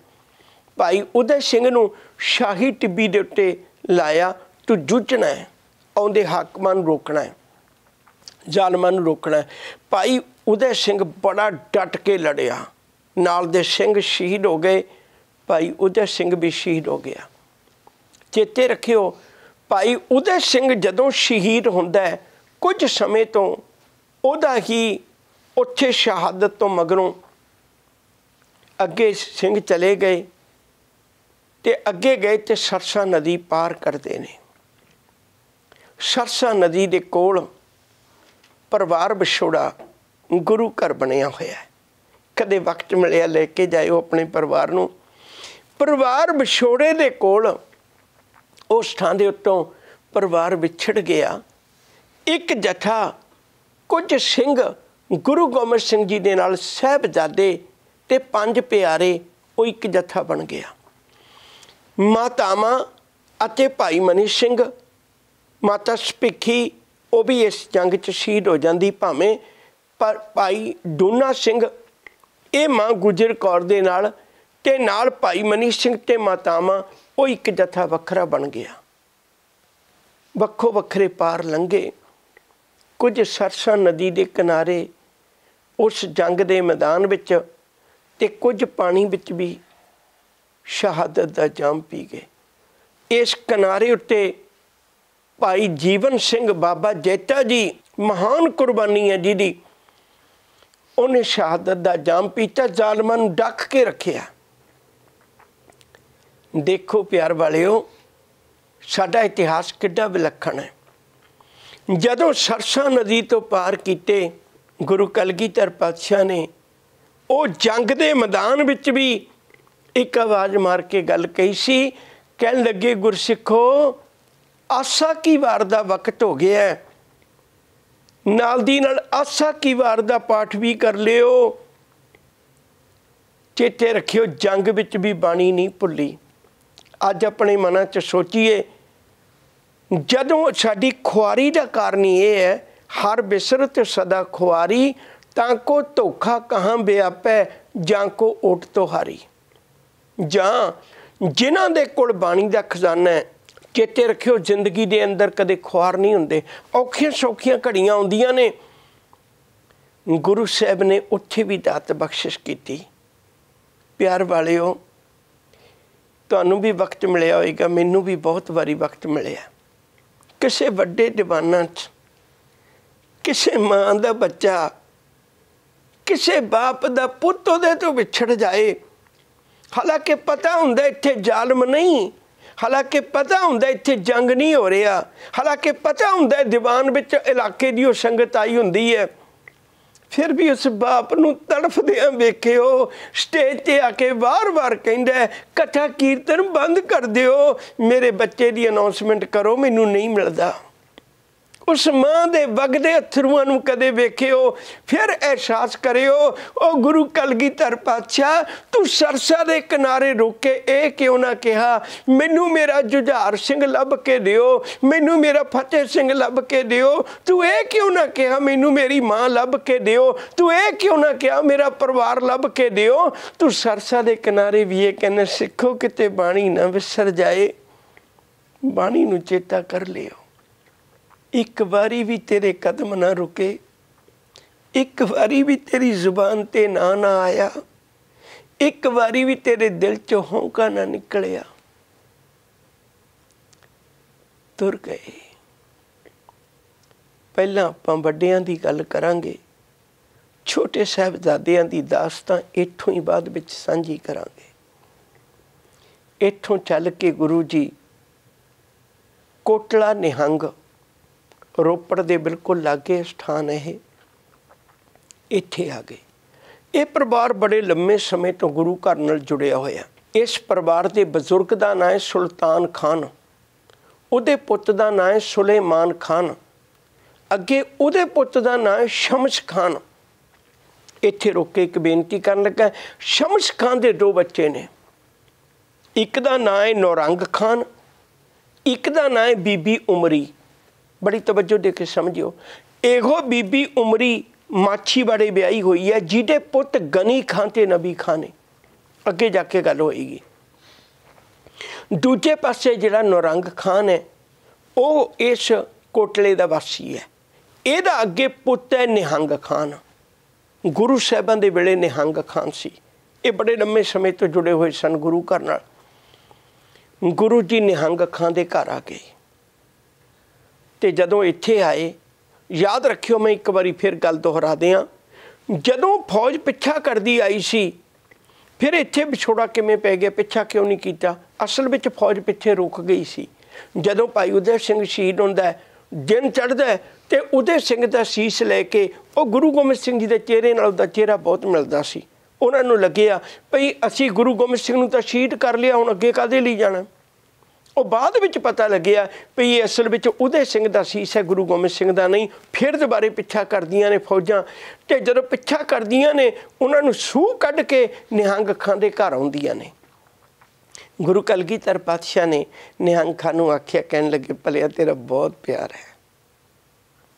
ਭਾਈ ਉਦੈ ਸਿੰਘ ਨੂੰ ਸ਼ਾਹੀ ਟਿੱਬੀ ਦੇ ਉੱਤੇ ਲਾਇਆ ਤੂੰ ਜੂਝਣਾ ਹੈ ਆਉਂਦੇ ਹਾਕਮਾਂ ਨੂੰ ਰੋਕਣਾ ਹੈ ਜ਼ਾਲਮਾਂ ਨੂੰ ਰੋਕਣਾ ਭਾਈ ਉਦੈ ਸਿੰਘ ਬੜਾ ਡਟ ਕੇ ਲੜਿਆ ਨਾਲ ਦੇ ਸਿੰਘ ਸ਼ਹੀਦ ਹੋ ਗਏ ਭਾਈ ਉਦੈ ਸਿੰਘ ਵੀ ਸ਼ਹੀਦ ਹੋ ਗਿਆ ਚੇਤੇ ਰੱਖਿਓ ਭਾਈ ਉਦੈ ਸਿੰਘ ਜਦੋਂ ਸ਼ਹੀਦ ਹੁੰਦਾ ਕੁਝ ਸਮੇਂ ਤੋਂ ਉਹਦਾ ਹੀ ਉੱਥੇ ਸ਼ਹਾਦਤ ਤੋਂ ਮਗਰੋਂ ਅੱਗੇ ਸਿੰਘ ਚਲੇ ਗਏ ਤੇ ਅੱਗੇ ਗਏ ਤੇ ਸਰਸਾ ਨਦੀ ਪਾਰ ਕਰਦੇ ਨੇ ਸਰਸਾ ਨਦੀ ਦੇ ਕੋਲ ਪਰਿਵਾਰ ਵਿਛੋੜਾ ਗੁਰੂ ਘਰ ਬਣਿਆ ਹੋਇਆ ਹੈ ਕਦੇ ਵਕਤ ਮਿਲਿਆ ਲੈ ਕੇ ਜਾਇਓ ਆਪਣੇ ਪਰਿਵਾਰ ਨੂੰ ਪਰਿਵਾਰ ਵਿਛੋੜੇ ਦੇ ਕੋਲ ਉਸ ਥਾਂ ਦੇ ਉੱਤੋਂ ਪਰਿਵਾਰ ਵਿਛੜ ਗਿਆ ਇੱਕ ਜਥਾ ਕੁਝ ਸਿੰਘ ਗੁਰੂ ਗੋਬਿੰਦ ਸਿੰਘ ਜੀ ਦੇ ਨਾਲ ਸਹਿਬਜ਼ਾਦੇ ਤੇ ਪੰਜ ਪਿਆਰੇ ਉਹ ਇੱਕ ਜੱਥਾ ਬਣ ਗਿਆ ਮਾਤਾਵਾਂ ਅਤੇ ਭਾਈ ਮਨੀ ਸਿੰਘ ਮਾਤਾ ਸਪਿੱਖੀ ਉਹ ਵੀ ਇਸ ਜੰਗ 'ਚ ਸ਼ਹੀਦ ਹੋ ਜਾਂਦੀ ਭਾਵੇਂ ਪਰ ਭਾਈ ਡੋਨਾ ਸਿੰਘ ਇਹ ਮਾਂ ਗੁਜਰ ਕੌਰ ਦੇ ਨਾਲ ਤੇ ਨਾਲ ਭਾਈ ਮਨੀ ਸਿੰਘ ਤੇ ਮਾਤਾਵਾਂ ਉਹ ਇੱਕ ਜਥਾ ਵੱਖਰਾ ਬਣ ਗਿਆ ਵੱਖੋ ਵੱਖਰੇ ਪਾਰ ਲੰਘੇ ਕੁਝ ਸਰਸਾ ਨਦੀ ਦੇ ਕਿਨਾਰੇ ਉਸ ਜੰਗ ਦੇ ਮੈਦਾਨ ਵਿੱਚ ਤੇ ਕੁਝ ਪਾਣੀ ਵਿੱਚ ਵੀ ਸ਼ਹਾਦਤ ਦਾ ਜਾਮ ਪੀ ਗਏ ਇਸ ਕਿਨਾਰੇ ਉੱਤੇ ਭਾਈ ਜੀਵਨ ਸਿੰਘ ਬਾਬਾ ਜੈਤਾ ਜੀ ਮਹਾਨ ਕੁਰਬਾਨੀ ਹੈ ਜਿਹਦੀ ਉਹਨੇ ਸ਼ਹਾਦਤ ਦਾ ਜਾਮ ਪੀਤਾ ਜ਼ਾਲਮਾਂ ਨੂੰ ਡੱਕ ਕੇ ਰੱਖਿਆ ਦੇਖੋ ਪਿਆਰ ਵਾਲਿਓ ਸਾਡਾ ਇਤਿਹਾਸ ਕਿੱਡਾ ਵਿਲੱਖਣ ਹੈ ਜਦੋਂ ਸਰਸਾ ਨਦੀ ਤੋਂ ਪਾਰ ਕੀਤੇ ਗੁਰੂ ਕਲਗੀਧਰ ਪਾਤਸ਼ਾਹ ਨੇ ਉਹ ਜੰਗ ਦੇ ਮੈਦਾਨ ਵਿੱਚ ਵੀ ਇੱਕ ਆਵਾਜ਼ ਮਾਰ ਕੇ ਗੱਲ ਕਹੀ ਸੀ ਕਹਿਣ ਲੱਗੇ ਗੁਰਸਿੱਖੋ ਆਸਾ ਕੀ ਵਾਰ ਦਾ ਵਕਤ ਹੋ ਗਿਆ ਨਾਲ ਦੀ ਨਾਲ ਆਸਾ ਕੀ ਵਾਰ ਦਾ ਪਾਠ ਵੀ ਕਰ ਲਿਓ ਚੇਤੇ ਰੱਖਿਓ ਜੰਗ ਵਿੱਚ ਵੀ ਬਾਣੀ ਨਹੀਂ ਭੁੱਲੀ ਅੱਜ ਆਪਣੇ ਮਨਾਂ 'ਚ ਸੋਚੀਏ ਜਦੋਂ ਸਾਡੀ ਖੁਆਰੀ ਦਾ ਕਾਰਨ ਇਹ ਹੈ ਹਰ ਬਿਸਰਤ ਸਦਾ ਖੁਆਰੀ ਤਾਂ ਕੋ ਧੋਖਾ ਕਹਾਂ ਬਿਆਪੈ ਜਾਂ ਕੋ ਓਟ ਤੋਹਾਰੀ ਜਾਂ ਜਿਨ੍ਹਾਂ ਦੇ ਕੋਲ ਬਾਣੀ ਦਾ ਖਜ਼ਾਨਾ ਹੈ ਚੇਤੇ ਰੱਖਿਓ ਜ਼ਿੰਦਗੀ ਦੇ ਅੰਦਰ ਕਦੇ ਖੁਆਰ ਨਹੀਂ ਹੁੰਦੇ ਔਖੀਆਂ ਸੌਖੀਆਂ ਘੜੀਆਂ ਆਉਂਦੀਆਂ ਨੇ ਗੁਰੂ ਸਾਹਿਬ ਨੇ ਉੱਥੇ ਵੀ ਦਾਤ ਬਖਸ਼ਿਸ਼ ਕੀਤੀ ਪਿਆਰ ਵਾਲਿਓ ਤੁਹਾਨੂੰ ਵੀ ਵਕਤ ਮਿਲਿਆ ਹੋਵੇਗਾ ਮੈਨੂੰ ਵੀ ਬਹੁਤ ਵਾਰੀ ਵਕਤ ਮਿਲਿਆ ਕਿਸੇ ਵੱਡੇ ਦੀਵਾਨਾਂ 'ਚ ਕਿਸੇ ਮਾਂ ਦਾ ਬੱਚਾ ਕਿਸੇ ਬਾਪ ਦਾ ਪੁੱਤ ਉਹਦੇ ਤੋਂ ਵਿਛੜ ਜਾਏ ਹਾਲਾਂਕਿ ਪਤਾ ਹੁੰਦਾ ਇੱਥੇ ਜ਼ਾਲਮ ਨਹੀਂ ਹਾਲਾਂਕਿ ਪਤਾ ਹੁੰਦਾ ਇੱਥੇ ਜੰਗ ਨਹੀਂ ਹੋ ਰਿਹਾ ਹਾਲਾਂਕਿ ਪਤਾ ਹੁੰਦਾ ਦੀਵਾਨ ਵਿੱਚ ਇਲਾਕੇ ਦੀ ਉਹ ਸੰਗਤ ਆਈ ਹੁੰਦੀ ਹੈ ਫਿਰ ਵੀ ਉਸ ਬਾਪ ਨੂੰ ਆ ਵੇਖਿਓ ਸਟੇਜ ਤੇ ਆ ਕੇ ਵਾਰ-ਵਾਰ ਕਹਿੰਦਾ ਕਥਾ ਕੀਰਤਨ ਬੰਦ ਕਰ ਦਿਓ ਮੇਰੇ ਬੱਚੇ ਦੀ ਅਨਾਉਂਸਮੈਂਟ ਕਰੋ ਮੈਨੂੰ ਨਹੀਂ ਮਿਲਦਾ ਉਸ ਮਾਂ ਦੇ ਵਗਦੇ ਅਥਰੂਆਂ ਨੂੰ ਕਦੇ ਵੇਖਿਓ ਫਿਰ ਅਹਿਸਾਸ ਕਰਿਓ ਉਹ ਗੁਰੂ ਕਲਗੀਧਰ ਪਾਤਸ਼ਾਹ ਤੂੰ ਸਰਸਾ ਦੇ ਕਿਨਾਰੇ ਕੇ ਇਹ ਕਿਉਂ ਨਾ ਕਿਹਾ ਮੈਨੂੰ ਮੇਰਾ ਜੁਝਾਰ ਸਿੰਘ ਲੱਭ ਕੇ ਦਿਓ ਮੈਨੂੰ ਮੇਰਾ ਫਤਿਹ ਸਿੰਘ ਲੱਭ ਕੇ ਦਿਓ ਤੂੰ ਇਹ ਕਿਉਂ ਨਾ ਕਿਹਾ ਮੈਨੂੰ ਮੇਰੀ ਮਾਂ ਲੱਭ ਕੇ ਦਿਓ ਤੂੰ ਇਹ ਕਿਉਂ ਨਾ ਕਿਹਾ ਮੇਰਾ ਪਰਿਵਾਰ ਲੱਭ ਕੇ ਦਿਓ ਤੂੰ ਸਰਸਾ ਦੇ ਕਿਨਾਰੇ ਵੀ ਇਹ ਕਹਿੰਦੇ ਸਿੱਖੋ ਕਿਤੇ ਬਾਣੀ ਨਾ ਵਿਸਰ ਜਾਏ ਬਾਣੀ ਨੂੰ ਚੇਤਾ ਕਰ ਲਿਓ ਇੱਕ ਵਾਰੀ ਵੀ ਤੇਰੇ ਕਦਮ ਨਾ ਰੁਕੇ ਇੱਕ ਵਾਰੀ ਵੀ ਤੇਰੀ ਜ਼ੁਬਾਨ ਤੇ ਨਾ ਨਾ ਆਇਆ ਇੱਕ ਵਾਰੀ ਵੀ ਤੇਰੇ ਦਿਲ ਚ ਹੌਂਕਾ ਨਾ ਨਿਕਲਿਆ ਤੁਰ ਗਏ ਪਹਿਲਾਂ ਆਪਾਂ ਵੱਡਿਆਂ ਦੀ ਗੱਲ ਕਰਾਂਗੇ ਛੋਟੇ ਸਹਿਬਜ਼ਾਦਿਆਂ ਦੀ ਦਾਸਤਾਨ ਇੱਥੋਂ ਹੀ ਬਾਅਦ ਵਿੱਚ ਸਾਂਝੀ ਕਰਾਂਗੇ ਇੱਥੋਂ ਚੱਲ ਕੇ ਗੁਰੂ ਜੀ ਕੋਟਲਾ ਨਿਹੰਗ ਰੋਪੜ ਦੇ ਬਿਲਕੁਲ ਲਾਗੇ ਸਥਾਨ ਇਹ ਇੱਥੇ ਆ ਗਏ ਇਹ ਪਰਿਵਾਰ ਬੜੇ ਲੰਮੇ ਸਮੇਂ ਤੋਂ ਗੁਰੂ ਘਰ ਨਾਲ ਜੁੜਿਆ ਹੋਇਆ ਇਸ ਪਰਿਵਾਰ ਦੇ ਬਜ਼ੁਰਗ ਦਾ ਨਾਂ ਹੈ ਸੁਲਤਾਨ ਖਾਨ ਉਹਦੇ ਪੁੱਤ ਦਾ ਨਾਂ ਹੈ ਸੁਲੇਮਾਨ ਖਾਨ ਅੱਗੇ ਉਹਦੇ ਪੁੱਤ ਦਾ ਨਾਂ ਹੈ ਸ਼ਮਸ ਖਾਨ ਇੱਥੇ ਰੁਕ ਕੇ ਇੱਕ ਬੇਨਤੀ ਕਰਨ ਲੱਗਾ ਸ਼ਮਸ ਖਾਨ ਦੇ ਦੋ ਬੱਚੇ ਨੇ ਇੱਕ ਦਾ ਨਾਂ ਹੈ ਨੌਰੰਗ ਖਾਨ ਇੱਕ ਦਾ ਨਾਂ ਹੈ ਬੀਬੀ ਉਮਰੀ ਬੜੀ ਤਵੱਜੋ ਦੇ ਕੇ ਸਮਝਿਓ ਇਹੋ ਬੀਬੀ ਉਮਰੀ ਮਾਛੀ ਬੜੇ ਵਿਆਹੀ ਹੋਈ ਹੈ ਜਿਹਦੇ ਪੁੱਤ ਗਨੀ ਖਾਨ ਤੇ ਨਬੀ ਖਾਨ ਨੇ ਅੱਗੇ ਜਾ ਕੇ ਗੱਲ ਹੋਏਗੀ ਦੂਜੇ ਪਾਸੇ ਜਿਹੜਾ ਨੌਰੰਗ ਖਾਨ ਹੈ ਉਹ ਇਸ ਕੋਟਲੇ ਦਾ ਵਾਸੀ ਹੈ ਇਹਦਾ ਅੱਗੇ ਪੁੱਤ ਹੈ ਨਿਹੰਗ ਖਾਨ ਗੁਰੂ ਸਾਹਿਬਾਂ ਦੇ ਵੇਲੇ ਨਿਹੰਗ ਖਾਨ ਸੀ ਇਹ ਬੜੇ ਲੰਮੇ ਸਮੇਂ ਤੋਂ ਜੁੜੇ ਹੋਏ ਸਨ ਗੁਰੂ ਘਰ ਨਾਲ ਗੁਰੂ ਜੀ ਨਿਹੰਗ ਖਾਨ ਦੇ ਘਰ ਆ ਗਏ ਤੇ ਜਦੋਂ ਇੱਥੇ ਆਏ ਯਾਦ ਰੱਖਿਓ ਮੈਂ ਇੱਕ ਵਾਰੀ ਫਿਰ ਗੱਲ ਦੁਹਰਾ ਦਿਆਂ ਜਦੋਂ ਫੌਜ ਪਿੱਛਾ ਕਰਦੀ ਆਈ ਸੀ ਫਿਰ ਇੱਥੇ ਵਿਛੋੜਾ ਕਿਵੇਂ ਪੈ ਗਿਆ ਪਿੱਛਾ ਕਿਉਂ ਨਹੀਂ ਕੀਤਾ ਅਸਲ ਵਿੱਚ ਫੌਜ ਪਿੱਛੇ ਰੁਕ ਗਈ ਸੀ ਜਦੋਂ ਭਾਈ ਉਦੈ ਸਿੰਘ ਸ਼ਹੀਦ ਹੁੰਦਾ ਦਿਨ ਚੜਦਾ ਤੇ ਉਦੈ ਸਿੰਘ ਦਾ ਸੀਸ ਲੈ ਕੇ ਉਹ ਗੁਰੂ ਗੋਬਿੰਦ ਸਿੰਘ ਜੀ ਦੇ ਚਿਹਰੇ ਨਾਲ ਉਹਦਾ ਚਿਹਰਾ ਬਹੁਤ ਮਿਲਦਾ ਸੀ ਉਹਨਾਂ ਨੂੰ ਲੱਗਿਆ ਭਈ ਅਸੀਂ ਗੁਰੂ ਗੋਬਿੰਦ ਸਿੰਘ ਨੂੰ ਤਾਂ ਸ਼ਹੀਦ ਕਰ ਲਿਆ ਹੁਣ ਅੱਗੇ ਕਾਦੇ ਲਈ ਜਾਣਾ ਉਹ ਬਾਅਦ ਵਿੱਚ ਪਤਾ ਲੱਗਿਆ ਵੀ ਇਹ ਅਸਲ ਵਿੱਚ ਉਹਦੇ ਸਿੰਘ ਦਾ ਸੀਸ ਹੈ ਗੁਰੂ ਗੋਬਿੰਦ ਸਿੰਘ ਦਾ ਨਹੀਂ ਫਿਰ ਦੁਬਾਰੇ ਪਿੱਛਾ ਕਰਦੀਆਂ ਨੇ ਫੌਜਾਂ ਤੇ ਜਦੋਂ ਪਿੱਛਾ ਕਰਦੀਆਂ ਨੇ ਉਹਨਾਂ ਨੂੰ ਸੂਹ ਕੱਢ ਕੇ ਨਿਹੰਗ ਖਾਂ ਦੇ ਘਰ ਆਉਂਦੀਆਂ ਨੇ ਗੁਰੂ ਕਲਗੀਧਰ ਪਾਤਸ਼ਾਹ ਨੇ ਨਿਹੰਗ ਖਾਂ ਨੂੰ ਆਖਿਆ ਕਹਿਣ ਲੱਗੇ ਭਲਿਆ ਤੇਰਾ ਬਹੁਤ ਪਿਆਰ ਹੈ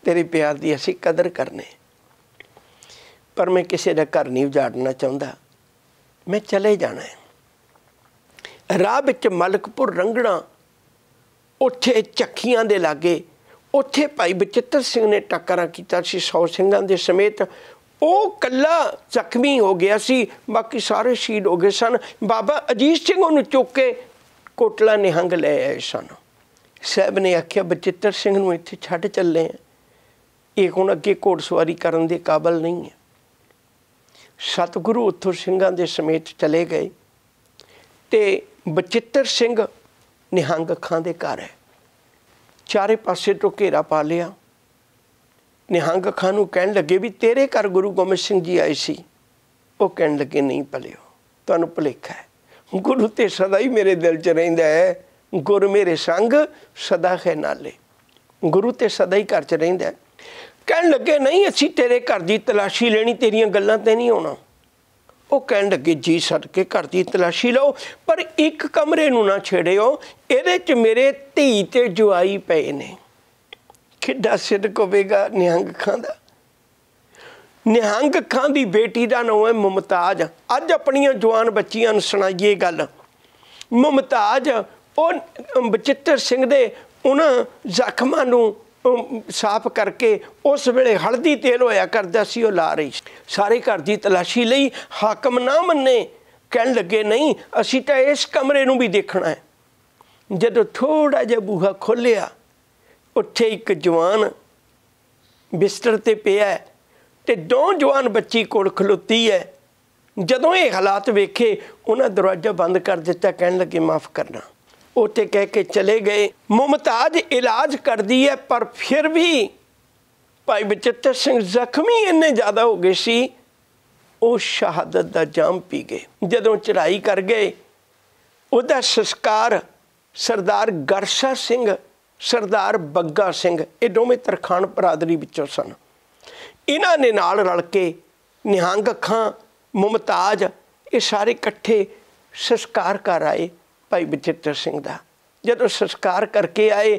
ਤੇਰੇ ਪਿਆਰ ਦੀ ਅਸੀਂ ਕਦਰ ਕਰਨੇ ਪਰ ਮੈਂ ਕਿਸੇ ਦਾ ਘਰ ਨਹੀਂ ਉਜਾੜਨਾ ਚਾਹੁੰਦਾ ਮੈਂ ਚਲੇ ਜਾਣਾ ਹੈ ਰਾਹ ਵਿੱਚ ਮਲਕਪੁਰ ਰੰਗਣਾ ਉੱਥੇ ਚੱਖੀਆਂ ਦੇ ਲਾਗੇ ਉੱਥੇ ਭਾਈ ਬਚਿੱਤਰ ਸਿੰਘ ਨੇ ਟੱਕਰਾਂ ਕੀਤਾ ਸੀ 100 ਸਿੰਘਾਂ ਦੇ ਸਮੇਤ ਉਹ ਕੱਲਾ ਜ਼ਖਮੀ ਹੋ ਗਿਆ ਸੀ ਬਾਕੀ ਸਾਰੇ ਸ਼ਹੀਦ ਹੋ ਗਏ ਸਨ ਬਾਬਾ ਅਜੀਤ ਸਿੰਘ ਉਹਨੂੰ ਚੁੱਕ ਕੇ ਕੋਟਲਾ ਨਿਹੰਗ ਲੈ ਆਏ ਸਨ ਸਾਹਿਬ ਨੇ ਆਖਿਆ ਬਚਿੱਤਰ ਸਿੰਘ ਨੂੰ ਇੱਥੇ ਛੱਡ ਚੱਲੇ ਆ ਇਹ ਹੁਣ ਅੱਗੇ ਘੋੜਸਵਾਰੀ ਕਰਨ ਦੇ ਕਾਬਲ ਨਹੀਂ ਹੈ ਸਤਿਗੁਰੂ ਉੱਥੋਂ ਸਿੰਘਾਂ ਦੇ ਸਮੇਤ ਚਲੇ ਗਏ ਤੇ ਬਚਿੱਤਰ ਸਿੰਘ ਨਿਹੰਗ ਅੱਖਾਂ ਦੇ ਘਰ ਹੈ ਚਾਰੇ ਪਾਸੇ ਤੋਂ ਘੇਰਾ ਪਾ ਲਿਆ ਨਿਹੰਗ ਅੱਖਾਂ ਨੂੰ ਕਹਿਣ ਲੱਗੇ ਵੀ ਤੇਰੇ ਘਰ ਗੁਰੂ ਗੋਬਿੰਦ ਸਿੰਘ ਜੀ ਆਏ ਸੀ ਉਹ ਕਹਿਣ ਲੱਗੇ ਨਹੀਂ ਭਲਿਓ ਤੁਹਾਨੂੰ ਭੁਲੇਖਾ ਹੈ ਗੁਰੂ ਤੇ ਸਦਾ ਹੀ ਮੇਰੇ ਦਿਲ 'ਚ ਰਹਿੰਦਾ ਹੈ ਗੁਰ ਮੇਰੇ ਸੰਗ ਸਦਾ ਹੈ ਨਾਲੇ ਗੁਰੂ ਤੇ ਸਦਾ ਹੀ ਘਰ 'ਚ ਰਹਿੰਦਾ ਕਹਿਣ ਲੱਗੇ ਨਹੀਂ ਅਸੀਂ ਤੇਰੇ ਘਰ ਦੀ ਤਲਾਸ਼ੀ ਲੈਣੀ ਤੇਰੀਆਂ ਗੱਲਾਂ ਤੇ ਨਹੀਂ ਆਉਣਾ ਉਹ ਕਹਿਣ ਲੱਗੇ ਜੀ ਸੱਦ ਕੇ ਘਰ ਦੀ ਤਲਾਸ਼ੀ ਲਓ ਪਰ ਇੱਕ ਕਮਰੇ ਨੂੰ ਨਾ ਛੇੜਿਓ ਇਹਦੇ 'ਚ ਮੇਰੇ ਧੀ ਤੇ ਜਵਾਈ ਪਏ ਨੇ ਕਿੱਡਾ ਸਿੱਧਕ ਹੋਵੇਗਾ ਨਿਹੰਗ ਖਾਂ ਦਾ ਨਿਹੰਗ ਖਾਂ ਦੀ ਬੇਟੀ ਦਾ ਨਾਮ ਹੈ ਮੁਮਤਾਜ ਅੱਜ ਆਪਣੀਆਂ ਜਵਾਨ ਬੱਚੀਆਂ ਨੂੰ ਸੁਣਾਈਏ ਗੱਲ ਮੁਮਤਾਜ ਉਹ ਬਚਿੱਤਰ ਸਿੰਘ ਦੇ ਉਹਨਾਂ ਜ਼ਖਮਾਂ ਨੂੰ ਸਾਫ਼ ਕਰਕੇ ਉਸ ਵੇਲੇ ਹਲਦੀ ਤੇਲ ਹੋਇਆ ਕਰਦਾ ਸੀ ਉਹ ਲਾ ਰਹੀ ਸਾਰੇ ਘਰ ਦੀ ਤਲਾਸ਼ੀ ਲਈ ਹਾਕਮ ਨਾ ਮੰਨੇ ਕਹਿਣ ਲੱਗੇ ਨਹੀਂ ਅਸੀਂ ਤਾਂ ਇਸ ਕਮਰੇ ਨੂੰ ਵੀ ਦੇਖਣਾ ਹੈ ਜਦੋਂ ਥੋੜਾ ਜਿਹਾ ਬੂਹਾ ਖੋਲਿਆ ਉੱਥੇ ਇੱਕ ਜਵਾਨ ਬਿਸਤਰ ਤੇ ਪਿਆ ਤੇ ਦੋ ਜਵਾਨ ਬੱਚੀ ਕੋਲ ਖਲੋਤੀ ਹੈ ਜਦੋਂ ਇਹ ਹਾਲਾਤ ਵੇਖੇ ਉਹਨਾਂ ਦਰਵਾਜ਼ਾ ਬੰਦ ਕਰ ਦਿੱਤਾ ਕਹਿਣ ਲੱਗੇ ਮਾਫ ਕਰਨਾ ਉਤੇ ਕਹਿ ਕੇ ਚਲੇ ਗਏ ਮੁਮਤਾਜ ਇਲਾਜ ਕਰਦੀ ਹੈ ਪਰ ਫਿਰ ਵੀ ਭਾਈ ਬਚਿੱਤਰ ਸਿੰਘ ਜ਼ਖਮੀ ਇੰਨੇ ਜ਼ਿਆਦਾ ਹੋ ਗਏ ਸੀ ਉਹ ਸ਼ਹਾਦਤ ਦਾ ਜਾਮ ਪੀ ਗਏ ਜਦੋਂ ਚੜਾਈ ਕਰ ਗਏ ਉਹਦਾ ਸੰਸਕਾਰ ਸਰਦਾਰ ਗਰਸ਼ਾ ਸਿੰਘ ਸਰਦਾਰ ਬੱਗਾ ਸਿੰਘ ਇਹ ਦੋਵੇਂ ਤਰਖਾਨ ਬਰਾਦਰੀ ਵਿੱਚੋਂ ਸਨ ਇਹਨਾਂ ਨੇ ਨਾਲ ਰਲ ਕੇ ਨਿਹੰਗ ਖਾਂ ਮੁਮਤਾਜ ਇਹ ਸਾਰੇ ਇਕੱਠੇ ਸੰਸਕਾਰ ਕਰ ਆਏ ਭਾਈ ਬਚਿੱਤਰ ਸਿੰਘ ਦਾ ਜਦੋਂ ਸੰਸਕਾਰ ਕਰਕੇ ਆਏ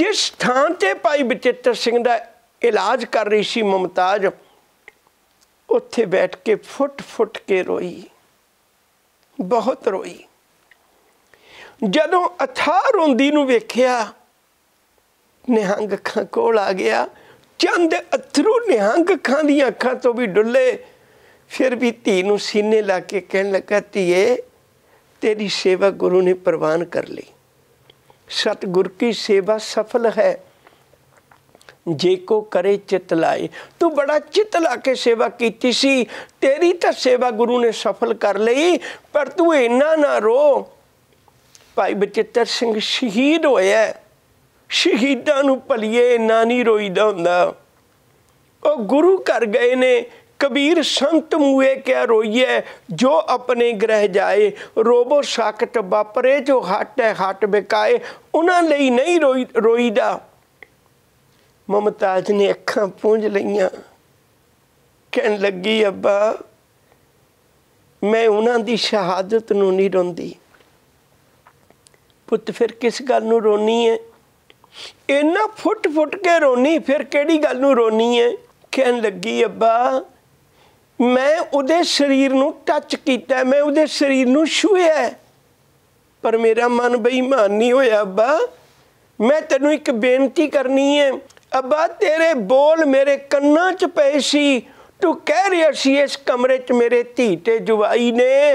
ਜਿਸ ਥਾਂ ਤੇ ਭਾਈ ਬਚਿੱਤਰ ਸਿੰਘ ਦਾ ਇਲਾਜ ਕਰ ਰਹੀ ਸੀ ਮਮਤਾਜ ਉੱਥੇ ਬੈਠ ਕੇ ਫੁੱਟ ਫੁੱਟ ਕੇ ਰੋਈ ਬਹੁਤ ਰੋਈ ਜਦੋਂ ਅਥਾ ਰੋਂਦੀ ਨੂੰ ਵੇਖਿਆ ਨਿਹੰਗ ਅੱਖਾਂ ਕੋਲ ਆ ਗਿਆ ਚੰਦ ਅਥਰੂ ਨਿਹੰਗ ਅੱਖਾਂ ਦੀਆਂ ਅੱਖਾਂ ਤੋਂ ਵੀ ਡੁੱਲੇ ਫਿਰ ਵੀ ਧੀ ਨੂੰ ਸੀਨੇ ਲਾ ਕੇ ਕਹਿਣ ਲੱਗਾ ਧੀਏ ਸੇਵਾ ਗੁਰੂ ਨੇ ਪ੍ਰਵਾਨ ਕਰ ਲਈ ਸਤ ਗੁਰ ਕੀ ਸੇਵਾ ਸਫਲ ਹੈ ਜੇ ਕੋ ਕਰੇ ਚਿਤ ਲਾਏ ਤੂੰ ਬੜਾ ਚਿਤ ਲਾ ਕੇ ਸੇਵਾ ਕੀਤੀ ਸੀ ਤੇਰੀ ਤਾਂ ਸੇਵਾ ਗੁਰੂ ਨੇ ਸਫਲ ਕਰ ਲਈ ਪਰ ਤੂੰ ਇੰਨਾ ਨਾ ਰੋ ਭਾਈ ਬਚਿੱਤਰ ਸਿੰਘ ਸ਼ਹੀਦ ਹੋਇਆ ਸ਼ਹੀਦਾਂ ਨੂੰ ਭਲੀਏ ਇੰਨਾ ਨਹੀਂ ਰੋਈਦਾ ਹੁੰਦਾ ਉਹ ਗੁਰੂ ਕਰ ਗਏ ਨੇ ਕਬੀਰ ਸੰਤ ਮੂਏ ਕਹਿ ਰੋਈਏ ਜੋ ਆਪਣੇ ਗ੍ਰਹਿ ਜਾਏ ਰੋਬੋ ਸਾਖਤ ਵਾਪਰੇ ਜੋ ਹੱਟ ਹੈ ਹੱਟ ਬਿਕਾਏ ਉਹਨਾਂ ਲਈ ਨਹੀਂ ਰੋਈ ਰੋਈਦਾ ਮਮਤਾਜ ਨੇ ਅੱਖਾਂ ਪੂੰਝ ਲਈਆਂ ਕਹਿਣ ਲੱਗੀ ਅੱਬਾ ਮੈਂ ਉਹਨਾਂ ਦੀ ਸ਼ਹਾਦਤ ਨੂੰ ਨਹੀਂ ਰੋਂਦੀ ਪੁੱਤ ਫਿਰ ਕਿਸ ਗੱਲ ਨੂੰ ਰੋਣੀ ਹੈ ਇੰਨਾ ਫੁੱਟ ਫੁੱਟ ਕੇ ਰੋਣੀ ਫਿਰ ਕਿਹੜੀ ਗੱਲ ਨੂੰ ਰੋਣੀ ਹੈ ਕਹਿਣ ਲੱਗੀ ਅੱਬਾ ਮੈਂ ਉਹਦੇ ਸਰੀਰ ਨੂੰ ਟੱਚ ਕੀਤਾ ਮੈਂ ਉਹਦੇ ਸਰੀਰ ਨੂੰ ਛੂਇਆ ਪਰ ਮੇਰਾ ਮਨ ਬੇਈਮਾਨ ਨਹੀਂ ਹੋਇਆ ਅੱਬਾ ਮੈਂ ਤੈਨੂੰ ਇੱਕ ਬੇਨਤੀ ਕਰਨੀ ਹੈ ਅੱਬਾ ਤੇਰੇ ਬੋਲ ਮੇਰੇ ਕੰਨਾਂ 'ਚ ਪਏ ਸੀ ਤੂੰ ਕਹਿ ਰਿਹਾ ਸੀ ਇਸ ਕਮਰੇ 'ਚ ਮੇਰੇ ਧੀ ਤੇ ਜਵਾਈ ਨੇ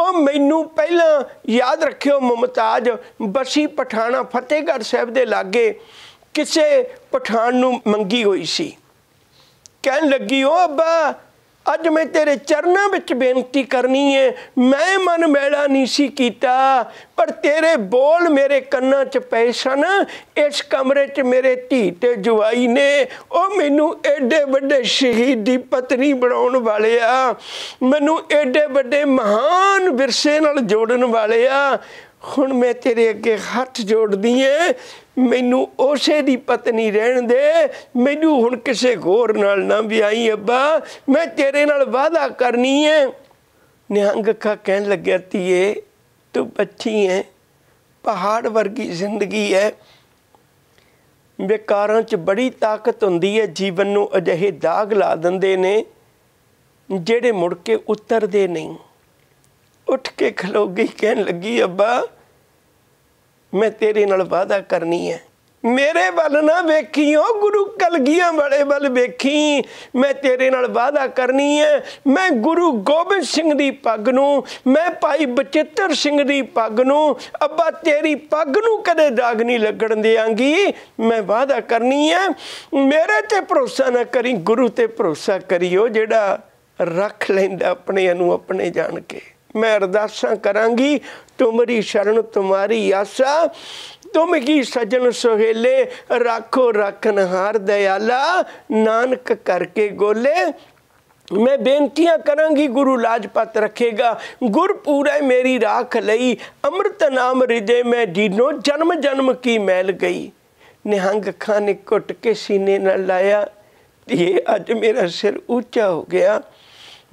ਉਹ ਮੈਨੂੰ ਪਹਿਲਾਂ ਯਾਦ ਰੱਖਿਓ ਮੁਮਤਾਜ ਬਸੀ ਪਠਾਣਾ ਫਤੇਗੜ ਸਾਹਿਬ ਦੇ ਲਾਗੇ ਕਿਸੇ ਪਠਾਨ ਨੂੰ ਮੰਗੀ ਹੋਈ ਸੀ ਕਹਿਣ ਲੱਗੀ ਉਹ ਅੱਬਾ ਅੱਜ ਮੈਂ ਤੇਰੇ ਚਰਨਾਂ ਵਿੱਚ ਬੇਨਤੀ ਕਰਨੀ ਹੈ ਮੈਂ ਮਨ ਮੈਲਾ ਨਹੀਂ ਸੀ ਕੀਤਾ ਪਰ ਤੇਰੇ ਬੋਲ ਮੇਰੇ ਕੰਨਾਂ 'ਚ ਪਏ ਸਨ ਇਸ ਕਮਰੇ 'ਚ ਮੇਰੇ ਧੀ ਤੇ ਜਵਾਈ ਨੇ ਉਹ ਮੈਨੂੰ ਐਡੇ ਵੱਡੇ ਸ਼ਹੀਦ ਦੀ ਪਤਨੀ ਬਣਾਉਣ ਵਾਲਿਆ ਮੈਨੂੰ ਐਡੇ ਵੱਡੇ ਮਹਾਨ ਵਿਰਸੇ ਨਾਲ ਜੋੜਨ ਵਾਲਿਆ ਹੁਣ ਮੈਂ ਤੇਰੇ ਅੱਗੇ ਹੱਥ ਜੋੜਦੀ ਏ ਮੈਨੂੰ ਉਸੇ ਦੀ ਪਤਨੀ ਰਹਿਣ ਦੇ ਮੈਨੂੰ ਹੁਣ ਕਿਸੇ ਹੋਰ ਨਾਲ ਨਾ ਵਿਆਹੀ ਅੱਬਾ ਮੈਂ ਤੇਰੇ ਨਾਲ ਵਾਦਾ ਕਰਨੀ ਏ ਨਿਹੰਗ ਕਾ ਕਹਿਣ ਲੱਗਿਆ ਤੀਏ ਤੂੰ ਬੱਚੀ ਏ ਪਹਾੜ ਵਰਗੀ ਜ਼ਿੰਦਗੀ ਏ ਵਿਕਾਰਾਂ 'ਚ ਬੜੀ ਤਾਕਤ ਹੁੰਦੀ ਏ ਜੀਵਨ ਨੂੰ ਅਜਿਹੇ ਦਾਗ ਲਾ ਦਿੰਦੇ ਨੇ ਜਿਹੜੇ ਮੁੜ ਕੇ ਉਤਰਦੇ ਨਹੀਂ ਉੱਠ ਕੇ ਖਲੋ ਗਈ ਕਹਿਣ ਲੱਗੀ ਅੱਬਾ ਮੈਂ ਤੇਰੇ ਨਾਲ ਵਾਦਾ ਕਰਨੀ ਹੈ ਮੇਰੇ ਵੱਲ ਨਾ ਵੇਖੀਓ ਗੁਰੂ ਕਲਗੀਆਂ ਵਾਲੇ ਵੱਲ ਵੇਖੀ ਮੈਂ ਤੇਰੇ ਨਾਲ ਵਾਦਾ ਕਰਨੀ ਹੈ ਮੈਂ ਗੁਰੂ ਗੋਬਿੰਦ ਸਿੰਘ ਦੀ ਪੱਗ ਨੂੰ ਮੈਂ ਭਾਈ ਬਚਿੱਤਰ ਸਿੰਘ ਦੀ ਪੱਗ ਨੂੰ ਅੱਬਾ ਤੇਰੀ ਪੱਗ ਨੂੰ ਕਦੇ ਦਾਗ ਨਹੀਂ ਲੱਗਣ ਦੇਾਂਗੀ ਮੈਂ ਵਾਦਾ ਕਰਨੀ ਹੈ ਮੇਰੇ ਤੇ ਭਰੋਸਾ ਨਾ ਕਰੀ ਗੁਰੂ ਤੇ ਭਰੋਸਾ ਕਰਿਓ ਜਿਹੜਾ ਰੱਖ ਲੈਂਦਾ ਆਪਣੇ ਨੂੰ ਆਪਣੇ ਜਾਣ ਕੇ मैं अरदासा करा तुमरी शरण तुम्हारी आशा तुम की सजन सुहेले राखो रखनहार दयाला नानक करके गोले मैं बेनतियां करांगी गुरु लाजपत रखेगा गुर पूरा मेरी राख लई अमृत नाम हृदय मैं जीनो जन्म जन्म की मैल गई निहंग खां ने घुट के सीने न लाया ये अज मेरा सिर ऊंचा हो गया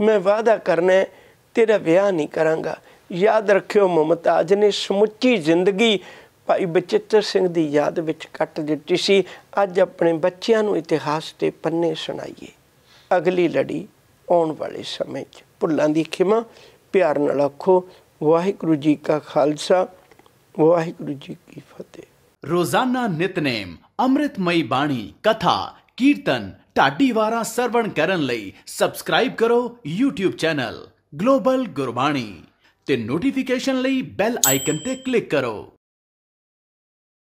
मैं वादा करना है ਤੇਰਾ ਵਿਆਹ ਨਹੀਂ ਕਰਾਂਗਾ ਯਾਦ ਰੱਖਿਓ ਮਮਤਾਜ ਨੇ ਸਮੁੱਚੀ ਜ਼ਿੰਦਗੀ ਭਾਈ ਬਚਿੱਤਰ ਸਿੰਘ ਦੀ ਯਾਦ ਵਿੱਚ ਕੱਟ ਦਿੱਤੀ ਸੀ ਅੱਜ ਆਪਣੇ ਬੱਚਿਆਂ ਨੂੰ ਇਤਿਹਾਸ ਦੇ ਪੰਨੇ ਸੁਣਾਈਏ ਅਗਲੀ ਲੜੀ ਆਉਣ ਵਾਲੇ ਸਮੇਂ 'ਚ ਭੁੱਲਾਂ ਦੀ ਖਿਮਾ ਪਿਆਰ ਨਾਲ ਆਖੋ ਵਾਹਿਗੁਰੂ ਜੀ ਕਾ ਖਾਲਸਾ ਵਾਹਿਗੁਰੂ ਜੀ ਕੀ ਫਤਿਹ ਰੋਜ਼ਾਨਾ ਨਿਤਨੇਮ ਅੰਮ੍ਰਿਤਮਈ ਬਾਣੀ ਕਥਾ ਕੀਰਤਨ ਢਾਡੀ ਵਾਰਾਂ ਸਰਵਣ ਕਰਨ ਲਈ ਸਬਸਕ੍ਰਾਈਬ ਕਰੋ YouTube ਚੈਨਲ ਗਲੋਬਲ ਗੁਰਬਾਣੀ ਤੇ ਨੋਟੀਫਿਕੇਸ਼ਨ ਲਈ ਬੈਲ ਆਈਕਨ ਤੇ ਕਲਿੱਕ ਕਰੋ